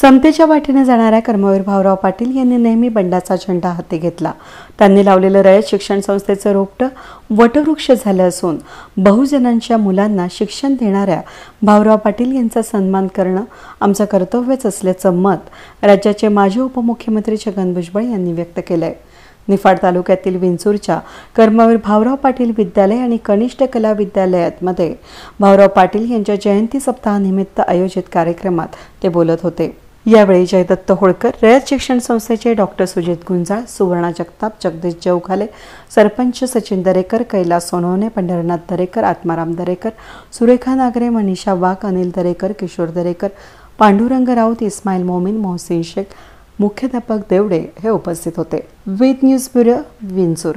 समतेच्या वाटेने जाणाऱ्या कर्मवीर भाऊराव पाटील यांनी नेहमी बंडाचा झेंडा हाती घेतला त्यांनी लावलेलं रयत शिक्षण संस्थेचं रोपटं वटवृक्ष झालं असून बहुजनांच्या मुलांना शिक्षण देणाऱ्या भाऊराव पाटील यांचा सन्मान करणं आमचं कर्तव्यच असल्याचं मत राज्याचे माजी उपमुख्यमंत्री छगन भुजबळ यांनी व्यक्त केलं आहे निफाड तालुक्यातील विंचूरच्या कर्मवीर भाऊराव पाटील विद्यालय आणि कनिष्ठ कला विद्यालयामध्ये भाऊराव पाटील यांच्या जयंती सप्ताहानिमित्त आयोजित कार्यक्रमात ते बोलत होते यावेळी जयदत्त होळकर रयत शिक्षण संस्थेचे डॉक्टर सुजित गुंजाळ सुवर्णा जगताप जगदीश जवघाले सरपंच सचिन दरेकर कैलास सोनवणे पंढरनाथ दरेकर आत्माराम दरेकर सुरेखा नागरे मनीषा वाघ अनिल दरेकर किशोर दरेकर पांडुरंग राऊत इस्माईल मोमीन मोहसिन शेख मुख्याध्यापक देवडे हे उपस्थित होते विथ न्यूज ब्युरो विंचूर